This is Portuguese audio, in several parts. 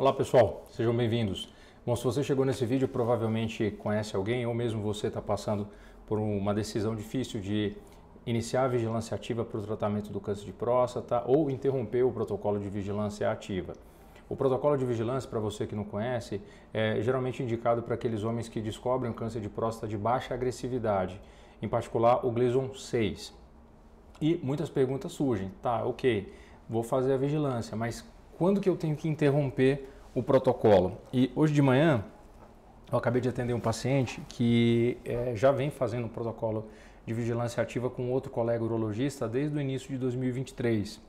Olá pessoal, sejam bem-vindos. Bom, se você chegou nesse vídeo, provavelmente conhece alguém ou mesmo você está passando por uma decisão difícil de iniciar a vigilância ativa para o tratamento do câncer de próstata ou interromper o protocolo de vigilância ativa. O protocolo de vigilância, para você que não conhece, é geralmente indicado para aqueles homens que descobrem o câncer de próstata de baixa agressividade, em particular o Gleason 6. E muitas perguntas surgem, tá, ok, vou fazer a vigilância, mas quando que eu tenho que interromper o protocolo. E hoje de manhã eu acabei de atender um paciente que é, já vem fazendo o protocolo de vigilância ativa com outro colega urologista desde o início de 2023.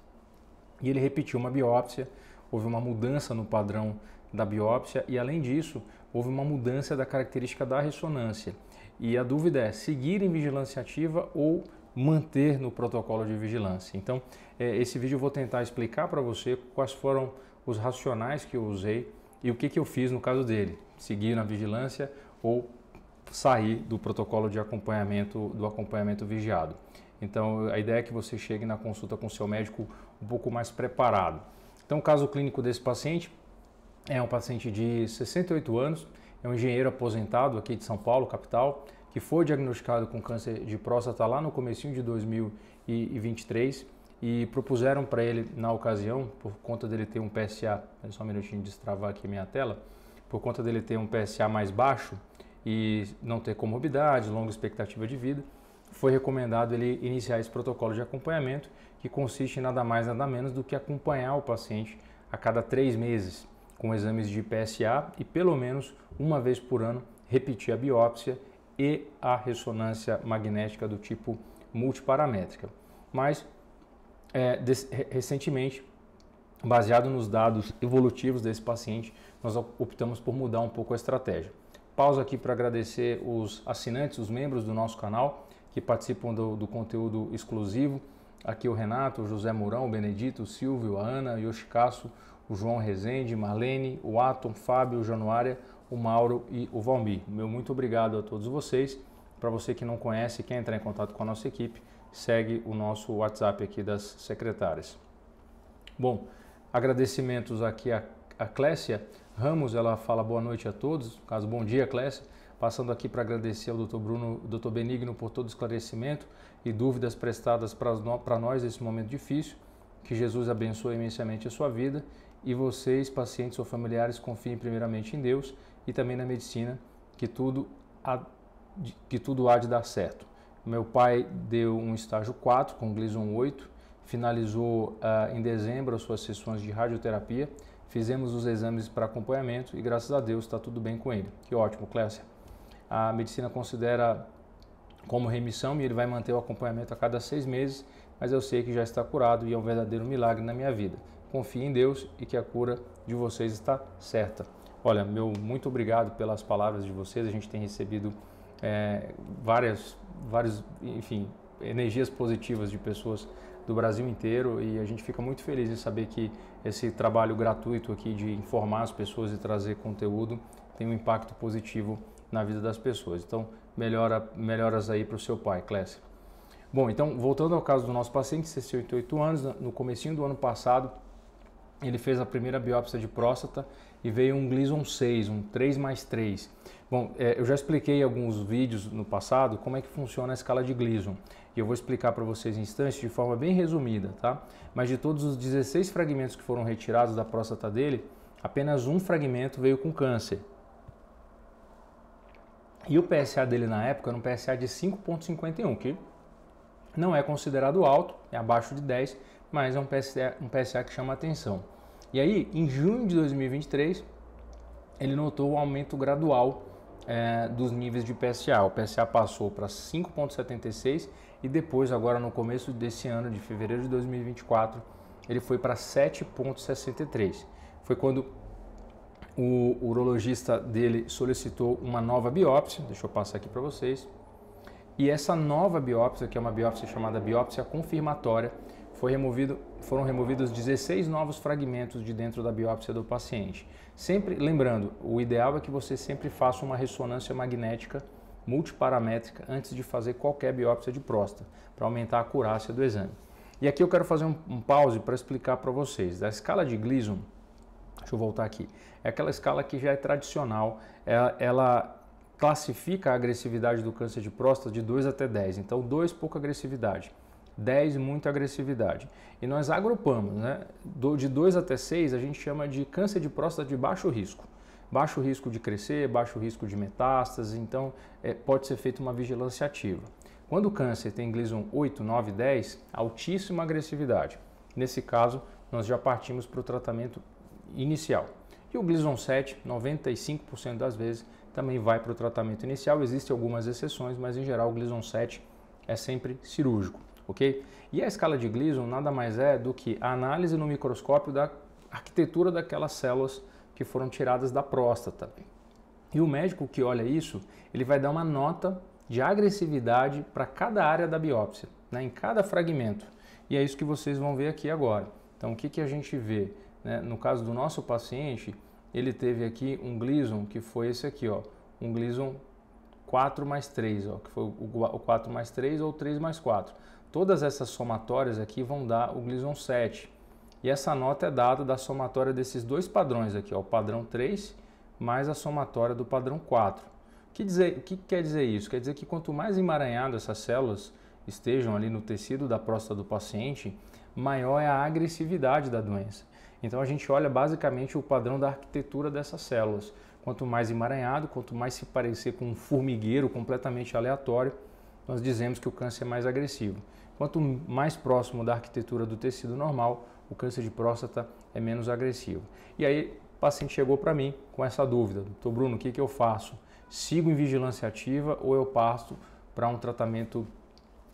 E ele repetiu uma biópsia, houve uma mudança no padrão da biópsia e, além disso, houve uma mudança da característica da ressonância. E a dúvida é seguir em vigilância ativa ou manter no protocolo de vigilância. Então, é, esse vídeo eu vou tentar explicar para você quais foram os racionais que eu usei e o que, que eu fiz no caso dele, seguir na vigilância ou sair do protocolo de acompanhamento do acompanhamento vigiado. Então, a ideia é que você chegue na consulta com seu médico um pouco mais preparado. Então, o caso clínico desse paciente é um paciente de 68 anos, é um engenheiro aposentado aqui de São Paulo, capital que foi diagnosticado com câncer de próstata lá no comecinho de 2023 e propuseram para ele na ocasião, por conta dele ter um PSA, né, só um minutinho destravar aqui minha tela, por conta dele ter um PSA mais baixo e não ter comorbidade, longa expectativa de vida, foi recomendado ele iniciar esse protocolo de acompanhamento, que consiste em nada mais nada menos do que acompanhar o paciente a cada três meses com exames de PSA e pelo menos uma vez por ano repetir a biópsia e a ressonância magnética do tipo multiparamétrica. Mas, é, recentemente, baseado nos dados evolutivos desse paciente, nós optamos por mudar um pouco a estratégia. Pausa aqui para agradecer os assinantes, os membros do nosso canal que participam do, do conteúdo exclusivo. Aqui o Renato, o José Mourão, o Benedito, o Silvio, a Ana, o Yoshikasso, o João Rezende, Marlene, o Atom, Fábio, o Januária, o Mauro e o Valmir. Meu muito obrigado a todos vocês. Para você que não conhece, quer entrar em contato com a nossa equipe, segue o nosso WhatsApp aqui das secretárias. Bom, agradecimentos aqui a, a Clécia Ramos, ela fala boa noite a todos, no caso bom dia Clécia, passando aqui para agradecer ao Dr. Bruno, Dr. Benigno por todo o esclarecimento e dúvidas prestadas para nós nesse momento difícil, que Jesus abençoe imensamente a sua vida e vocês, pacientes ou familiares, confiem primeiramente em Deus e também na medicina, que tudo há, que tudo há de dar certo. Meu pai deu um estágio 4 com Gleason 8, finalizou uh, em dezembro as suas sessões de radioterapia, fizemos os exames para acompanhamento e graças a Deus está tudo bem com ele. Que ótimo, Clécia. A medicina considera como remissão e ele vai manter o acompanhamento a cada seis meses, mas eu sei que já está curado e é um verdadeiro milagre na minha vida. Confie em Deus e que a cura de vocês está certa. Olha, meu muito obrigado pelas palavras de vocês. A gente tem recebido é, várias, várias, enfim, energias positivas de pessoas do Brasil inteiro e a gente fica muito feliz em saber que esse trabalho gratuito aqui de informar as pessoas e trazer conteúdo tem um impacto positivo na vida das pessoas. Então, melhora, melhoras aí para o seu pai, Clécio. Bom, então, voltando ao caso do nosso paciente, 68 anos, no comecinho do ano passado, ele fez a primeira biópsia de próstata e veio um Gleason 6, um 3 mais 3. Bom, é, eu já expliquei em alguns vídeos no passado como é que funciona a escala de Gleason. E eu vou explicar para vocês em instantes de forma bem resumida, tá? Mas de todos os 16 fragmentos que foram retirados da próstata dele, apenas um fragmento veio com câncer. E o PSA dele na época era um PSA de 5.51, que não é considerado alto, é abaixo de 10, mas é um PSA, um PSA que chama atenção. E aí, em junho de 2023, ele notou o um aumento gradual é, dos níveis de PSA. O PSA passou para 5,76 e depois, agora no começo desse ano, de fevereiro de 2024, ele foi para 7,63. Foi quando o urologista dele solicitou uma nova biópsia. Deixa eu passar aqui para vocês. E essa nova biópsia, que é uma biópsia chamada biópsia confirmatória, removido, foram removidos 16 novos fragmentos de dentro da biópsia do paciente. Sempre, lembrando, o ideal é que você sempre faça uma ressonância magnética multiparamétrica antes de fazer qualquer biópsia de próstata, para aumentar a acurácia do exame. E aqui eu quero fazer um, um pause para explicar para vocês. Da escala de Gleason, deixa eu voltar aqui, é aquela escala que já é tradicional, ela, é, ela classifica a agressividade do câncer de próstata de 2 até 10. Então, 2 pouca agressividade. 10, muita agressividade. E nós agrupamos, né? De 2 até 6 a gente chama de câncer de próstata de baixo risco. Baixo risco de crescer, baixo risco de metástases, então é, pode ser feita uma vigilância ativa. Quando o câncer tem Gleason 8, 9, 10, altíssima agressividade. Nesse caso, nós já partimos para o tratamento inicial. E o Gleason 7, 95% das vezes, também vai para o tratamento inicial. Existem algumas exceções, mas em geral o Gleason 7 é sempre cirúrgico ok? E a escala de Gleason nada mais é do que a análise no microscópio da arquitetura daquelas células que foram tiradas da próstata. E o médico que olha isso, ele vai dar uma nota de agressividade para cada área da biópsia, né, em cada fragmento. E é isso que vocês vão ver aqui agora. Então, o que, que a gente vê? Né? No caso do nosso paciente, ele teve aqui um Gleason, que foi esse aqui, ó, um Gleason 4 mais 3, ó, que foi o 4 mais 3 ou 3 mais 4. Todas essas somatórias aqui vão dar o Gleason 7. E essa nota é dada da somatória desses dois padrões aqui, ó, o padrão 3 mais a somatória do padrão 4. O que, dizer, o que quer dizer isso? Quer dizer que quanto mais emaranhado essas células estejam ali no tecido da próstata do paciente, maior é a agressividade da doença. Então a gente olha basicamente o padrão da arquitetura dessas células. Quanto mais emaranhado, quanto mais se parecer com um formigueiro completamente aleatório, nós dizemos que o câncer é mais agressivo. Quanto mais próximo da arquitetura do tecido normal, o câncer de próstata é menos agressivo. E aí, o paciente chegou para mim com essa dúvida: doutor Bruno, o que, que eu faço? Sigo em vigilância ativa ou eu passo para um tratamento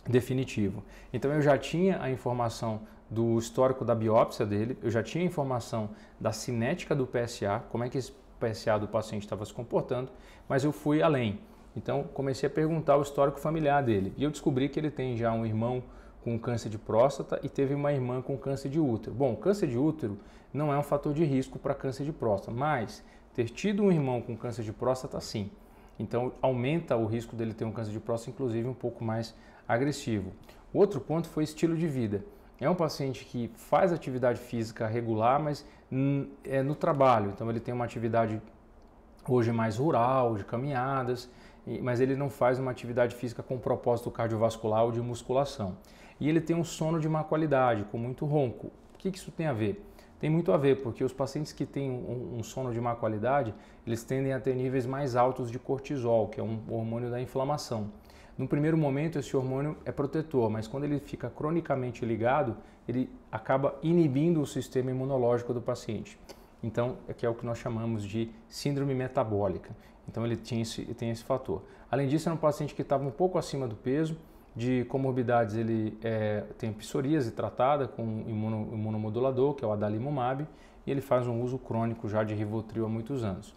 definitivo? Então, eu já tinha a informação do histórico da biópsia dele, eu já tinha a informação da cinética do PSA, como é que esse PSA do paciente estava se comportando, mas eu fui além. Então comecei a perguntar o histórico familiar dele e eu descobri que ele tem já um irmão com câncer de próstata e teve uma irmã com câncer de útero. Bom, câncer de útero não é um fator de risco para câncer de próstata, mas ter tido um irmão com câncer de próstata sim. Então aumenta o risco dele ter um câncer de próstata, inclusive um pouco mais agressivo. Outro ponto foi estilo de vida. É um paciente que faz atividade física regular, mas hum, é no trabalho. Então ele tem uma atividade hoje mais rural, de caminhadas, mas ele não faz uma atividade física com propósito cardiovascular ou de musculação. E ele tem um sono de má qualidade, com muito ronco. O que, isso tem a ver? Tem muito a ver, porque os pacientes que têm um, um sono de má qualidade, eles tendem a ter níveis mais altos de cortisol, que é um hormônio da inflamação. No primeiro momento, esse hormônio é protetor, mas quando ele fica cronicamente ligado, ele acaba inibindo o sistema imunológico do paciente. Então, é que é o que nós chamamos de síndrome metabólica. Então, ele tinha esse, tem esse fator. Além disso, era um paciente que estava um pouco acima do peso, de comorbidades ele é, tem psoríase tratada com imuno, imunomodulador, que é o adalimumab, e ele faz um uso crônico já de Rivotril há muitos anos.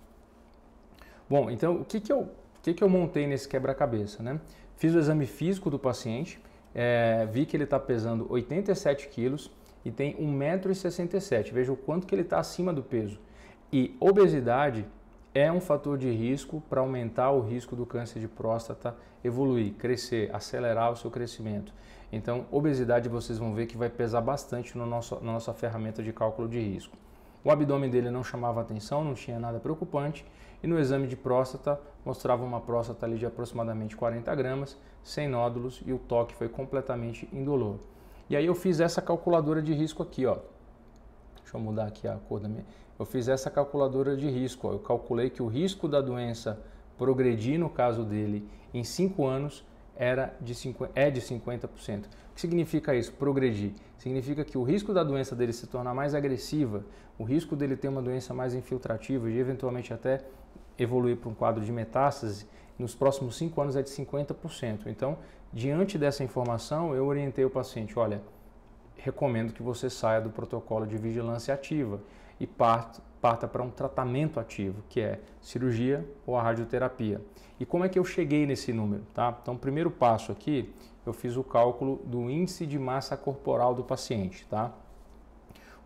Bom, então o que, que, eu, o que, que eu montei nesse quebra-cabeça? Né? Fiz o exame físico do paciente, é, vi que ele está pesando 87 quilos, e tem 1,67m. Veja o quanto que ele está acima do peso. E obesidade é um fator de risco para aumentar o risco do câncer de próstata evoluir, crescer, acelerar o seu crescimento. Então, obesidade vocês vão ver que vai pesar bastante no nosso, na nossa ferramenta de cálculo de risco. O abdômen dele não chamava atenção, não tinha nada preocupante, e no exame de próstata mostrava uma próstata ali de aproximadamente 40 gramas, sem nódulos, e o toque foi completamente indolor. E aí eu fiz essa calculadora de risco aqui, ó. Deixa eu mudar aqui a cor da minha. Eu fiz essa calculadora de risco, ó. eu calculei que o risco da doença progredir no caso dele em 5 anos era de 50, é de 50%. O que significa isso? Progredir. Significa que o risco da doença dele se tornar mais agressiva, o risco dele ter uma doença mais infiltrativa e eventualmente até evoluir para um quadro de metástase, nos próximos 5 anos é de 50%. Então, Diante dessa informação, eu orientei o paciente: olha, recomendo que você saia do protocolo de vigilância ativa e parta, para um tratamento ativo, que é cirurgia ou a radioterapia. E como é que eu cheguei nesse número? Tá? Então, primeiro passo aqui, eu fiz o cálculo do índice de massa corporal do paciente. Tá?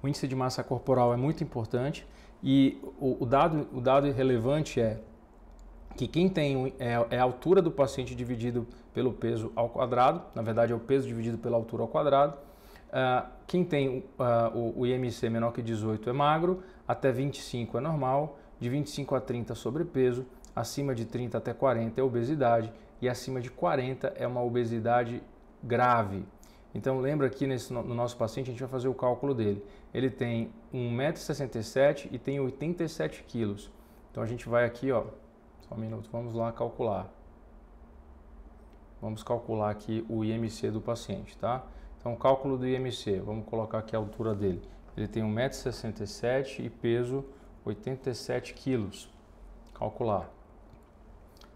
O índice de massa corporal é muito importante e o, o dado, o dado relevante é que quem tem é, é, a altura do paciente dividido pelo peso ao quadrado, na verdade é o peso dividido pela altura ao quadrado. Ah, quem tem ah, o, IMC menor que 18 é magro, até 25 é normal, de 25 a 30 sobrepeso, acima de 30 até 40 é obesidade e acima de 40 é uma obesidade grave. Então lembra aqui nesse, no nosso paciente, a gente vai fazer o cálculo dele. Ele tem 1,67m e tem 87 quilos. Então a gente vai aqui, ó, só um minuto, vamos lá calcular. Vamos calcular aqui o IMC do paciente, tá? Então, cálculo do IMC, vamos colocar aqui a altura dele. Ele tem 1,67m e peso 87 quilos. Calcular.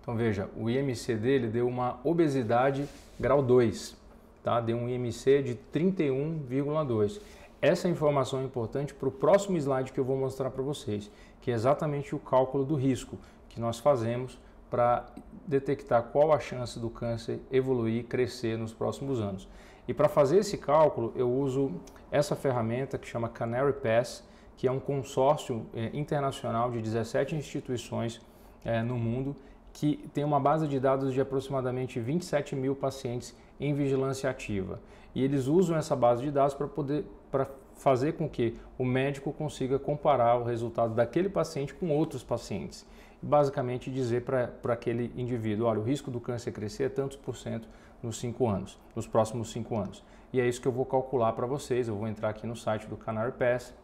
Então, veja, o IMC dele deu uma obesidade grau 2, tá? Deu um IMC de 31,2. Essa informação é importante para o próximo slide que eu vou mostrar para vocês, que é exatamente o cálculo do risco que nós fazemos para detectar qual a chance do câncer evoluir, e crescer nos próximos anos. E para fazer esse cálculo, eu uso essa ferramenta que chama Canary Pass, que é um consórcio é, internacional de 17 instituições é, no mundo, que tem uma base de dados de aproximadamente 27 mil pacientes em vigilância ativa. E eles usam essa base de dados para poder para fazer com que o médico consiga comparar o resultado daquele paciente com outros pacientes basicamente dizer para aquele indivíduo, olha, o risco do câncer crescer é tantos por cento nos cinco anos, nos próximos cinco anos. E é isso que eu vou calcular para vocês, eu vou entrar aqui no site do Canary Pass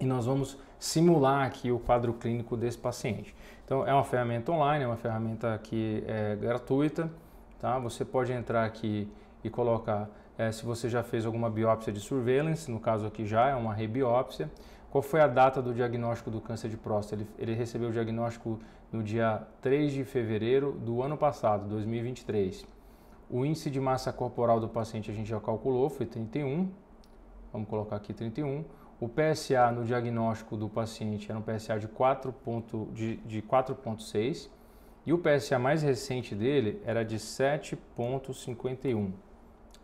e nós vamos simular aqui o quadro clínico desse paciente. Então é uma ferramenta online, é uma ferramenta que é gratuita, tá? Você pode entrar aqui e colocar é, se você já fez alguma biópsia de surveillance, no caso aqui já é uma rebiópsia, biópsia qual foi a data do diagnóstico do câncer de próstata? Ele, ele recebeu o diagnóstico no dia 3 de fevereiro do ano passado, 2023. O índice de massa corporal do paciente a gente já calculou, foi 31. Vamos colocar aqui 31. O PSA no diagnóstico do paciente era um PSA de 4,6 de, de e o PSA mais recente dele era de 7,51.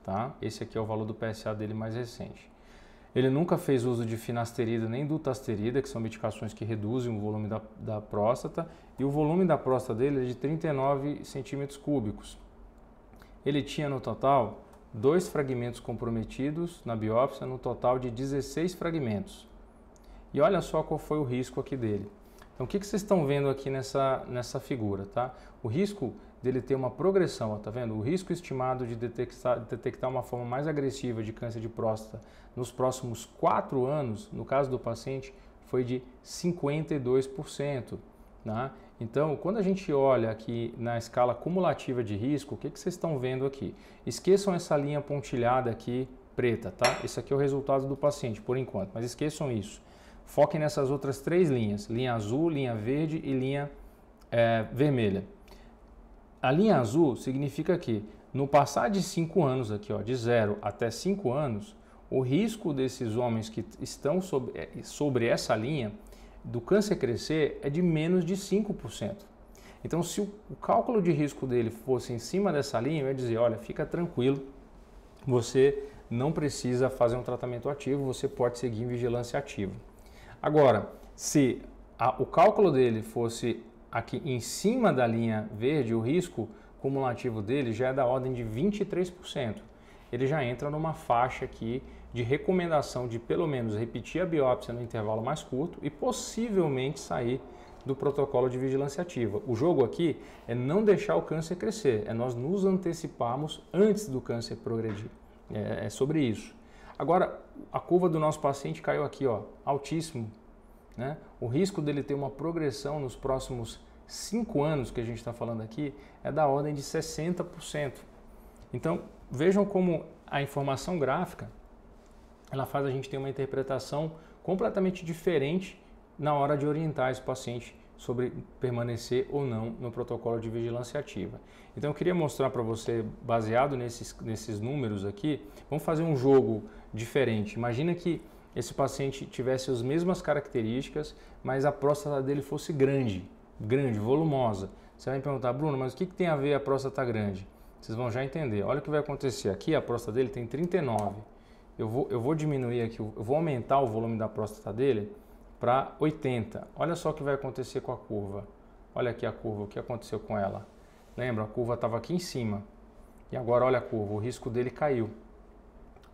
Tá? Esse aqui é o valor do PSA dele mais recente. Ele nunca fez uso de finasterida nem dutasterida, que são medicações que reduzem o volume da, da próstata, e o volume da próstata dele é de 39 centímetros cúbicos. Ele tinha no total dois fragmentos comprometidos na biópsia, no total de 16 fragmentos. E olha só qual foi o risco aqui dele. Então, o que, que vocês estão vendo aqui nessa, nessa figura, tá? O risco dele ter uma progressão, tá vendo? O risco estimado de detectar, detectar uma forma mais agressiva de câncer de próstata nos próximos 4 anos, no caso do paciente, foi de 52%. Né? Então, quando a gente olha aqui na escala cumulativa de risco, o que, que vocês estão vendo aqui? Esqueçam essa linha pontilhada aqui preta, tá? Esse aqui é o resultado do paciente por enquanto, mas esqueçam isso. Foquem nessas outras três linhas: linha azul, linha verde e linha é, vermelha. A linha azul significa que no passar de 5 anos aqui, ó, de 0 até 5 anos, o risco desses homens que estão sobre, eh, sobre essa linha do câncer crescer é de menos de 5%. Então, se o cálculo de risco dele fosse em cima dessa linha, eu ia dizer: olha, fica tranquilo, você não precisa fazer um tratamento ativo, você pode seguir em vigilância ativa. Agora, se a, o cálculo dele fosse aqui em cima da linha verde, o risco cumulativo dele já é da ordem de 23%. Ele já entra numa faixa aqui de recomendação de pelo menos repetir a biópsia no intervalo mais curto e possivelmente sair do protocolo de vigilância ativa. O jogo aqui é não deixar o câncer crescer, é nós nos anteciparmos antes do câncer progredir. É, é sobre isso. Agora, a curva do nosso paciente caiu aqui, ó, altíssimo, né? O risco dele ter uma progressão nos próximos cinco anos que a gente está falando aqui é da ordem de 60%. Então, vejam como a informação gráfica ela faz a gente ter uma interpretação completamente diferente na hora de orientar esse paciente sobre permanecer ou não no protocolo de vigilância ativa. Então eu queria mostrar para você, baseado nesses, nesses números aqui, vamos fazer um jogo diferente. Imagina que esse paciente tivesse as mesmas características, mas a próstata dele fosse grande, grande, volumosa. Você vai me perguntar, Bruno, mas o que, que tem a ver a próstata grande? Vocês vão já entender. Olha o que vai acontecer. Aqui a próstata dele tem 39. Eu vou, eu vou diminuir aqui, eu vou aumentar o volume da próstata dele para 80. Olha só o que vai acontecer com a curva. Olha aqui a curva, o que aconteceu com ela. Lembra, a curva estava aqui em cima. E agora olha a curva, o risco dele caiu.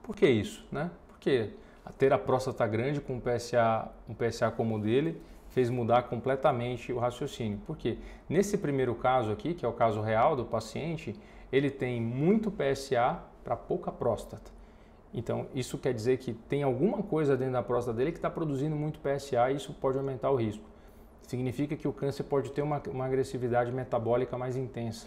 Por que isso, né? Por que ter a próstata grande com um PSA, um PSA como o dele fez mudar completamente o raciocínio. Por quê? Nesse primeiro caso aqui, que é o caso real do paciente, ele tem muito PSA para pouca próstata. Então, isso quer dizer que tem alguma coisa dentro da próstata dele que está produzindo muito PSA e isso pode aumentar o risco. Significa que o câncer pode ter uma, uma agressividade metabólica mais intensa.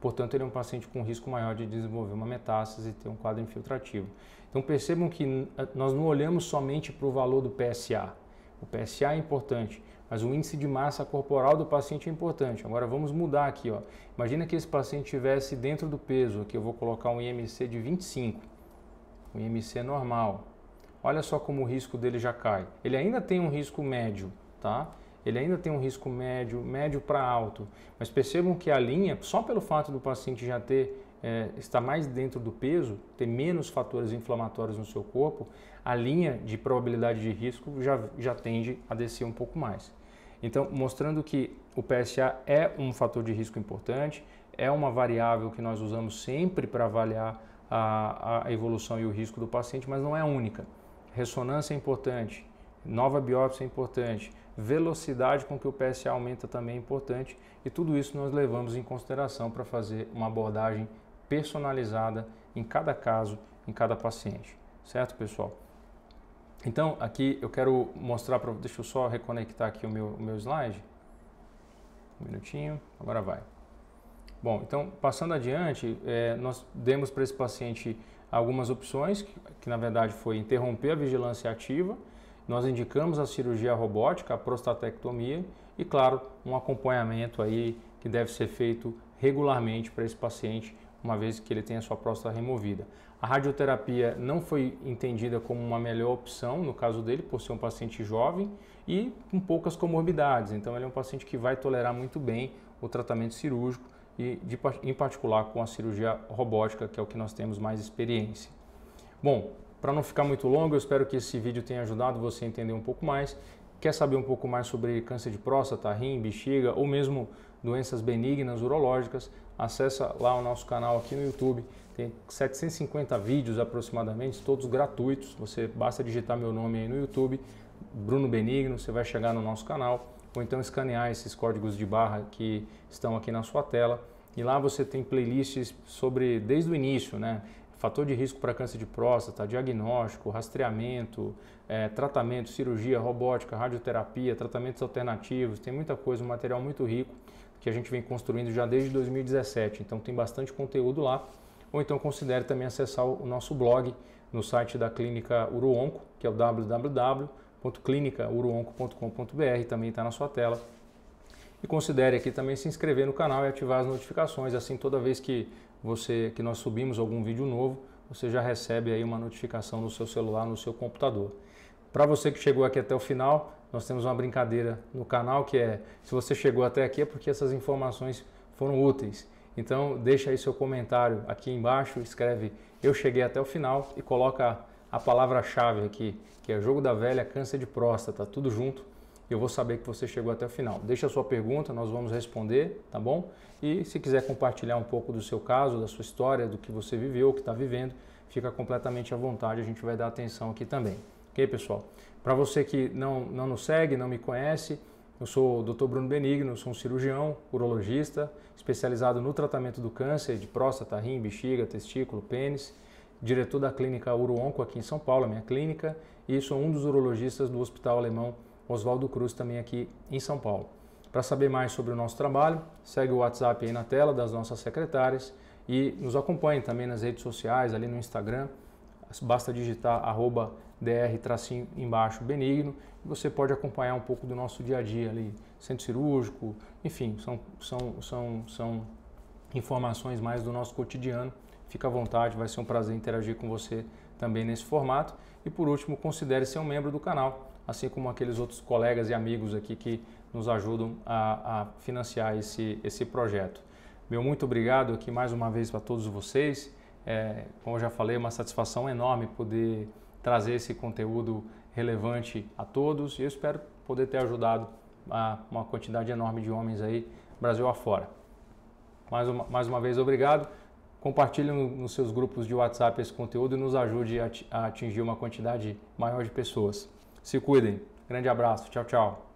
Portanto, ele é um paciente com risco maior de desenvolver uma metástase e ter um quadro infiltrativo. Então, percebam que ah, nós não olhamos somente para o valor do PSA. O PSA é importante, mas o índice de massa corporal do paciente é importante. Agora vamos mudar aqui. Ó. Imagina que esse paciente estivesse dentro do peso. Aqui eu vou colocar um IMC de 25, um IMC normal. Olha só como o risco dele já cai. Ele ainda tem um risco médio, tá? ele ainda tem um risco médio, médio para alto. Mas percebam que a linha, só pelo fato do paciente já ter é, está mais dentro do peso, ter menos fatores inflamatórios no seu corpo, a linha de probabilidade de risco já, já tende a descer um pouco mais. Então, mostrando que o PSA é um fator de risco importante, é uma variável que nós usamos sempre para avaliar a, a evolução e o risco do paciente, mas não é única. Ressonância é importante, nova biópsia é importante, velocidade com que o PSA aumenta também é importante e tudo isso nós levamos em consideração para fazer uma abordagem personalizada em cada caso, em cada paciente. Certo, pessoal? Então, aqui eu quero mostrar para deixa eu só reconectar aqui o meu, o meu slide. Um minutinho, agora vai. Bom, então, passando adiante, é, nós demos para esse paciente algumas opções, que, que na verdade foi interromper a vigilância ativa, nós indicamos a cirurgia robótica, a prostatectomia e, claro, um acompanhamento aí que deve ser feito regularmente para esse paciente, uma vez que ele tem a sua próstata removida. A radioterapia não foi entendida como uma melhor opção no caso dele, por ser um paciente jovem e com poucas comorbidades. Então, ele é um paciente que vai tolerar muito bem o tratamento cirúrgico e, de, em particular, com a cirurgia robótica, que é o que nós temos mais experiência. Bom, para não ficar muito longo, eu espero que esse vídeo tenha ajudado você a entender um pouco mais. Quer saber um pouco mais sobre câncer de próstata, rim, bexiga ou mesmo doenças benignas urológicas? Acesse lá o nosso canal aqui no YouTube. Tem 750 vídeos aproximadamente, todos gratuitos. Você basta digitar meu nome aí no YouTube, Bruno Benigno, você vai chegar no nosso canal ou então escanear esses códigos de barra que estão aqui na sua tela. E lá você tem playlists sobre desde o início, né? fator de risco para câncer de próstata, diagnóstico, rastreamento, é, tratamento, cirurgia, robótica, radioterapia, tratamentos alternativos, tem muita coisa, um material muito rico que a gente vem construindo já desde 2017, então tem bastante conteúdo lá. Ou então considere também acessar o nosso blog no site da Clínica Uruonco, que é o www.clinicauruonco.com.br, também está na sua tela. E considere aqui também se inscrever no canal e ativar as notificações, assim toda vez que você que nós subimos algum vídeo novo, você já recebe aí uma notificação no seu celular, no seu computador. Para você que chegou aqui até o final, nós temos uma brincadeira no canal que é se você chegou até aqui é porque essas informações foram úteis. Então deixa aí seu comentário aqui embaixo, escreve eu cheguei até o final e coloca a palavra-chave aqui, que é jogo da velha, câncer de próstata, tudo junto eu vou saber que você chegou até o final. Deixa a sua pergunta, nós vamos responder, tá bom? E se quiser compartilhar um pouco do seu caso, da sua história, do que você viveu, o que está vivendo, fica completamente à vontade, a gente vai dar atenção aqui também. Ok, pessoal? Para você que não, não nos segue, não me conhece, eu sou o Dr. Bruno Benigno, sou um cirurgião, urologista, especializado no tratamento do câncer de próstata, rim, bexiga, testículo, pênis diretor da clínica Uroonco aqui em São Paulo, minha clínica, e sou um dos urologistas do Hospital Alemão Oswaldo Cruz também aqui em São Paulo. Para saber mais sobre o nosso trabalho, segue o WhatsApp aí na tela das nossas secretárias e nos acompanhe também nas redes sociais, ali no Instagram. Basta digitar arroba dr embaixo benigno e você pode acompanhar um pouco do nosso dia a dia ali, centro cirúrgico, enfim, são, são, são, são informações mais do nosso cotidiano. Fica à vontade, vai ser um prazer interagir com você também nesse formato. E por último, considere ser um membro do canal assim como aqueles outros colegas e amigos aqui que nos ajudam a, a financiar esse, esse projeto. Meu muito obrigado aqui mais uma vez para todos vocês. É, como eu já falei, é uma satisfação enorme poder trazer esse conteúdo relevante a todos e eu espero poder ter ajudado a uma quantidade enorme de homens aí Brasil afora. Mais uma, mais uma vez, obrigado. Compartilhe nos seus grupos de WhatsApp esse conteúdo e nos ajude a atingir uma quantidade maior de pessoas. Se cuidem. Grande abraço. Tchau, tchau.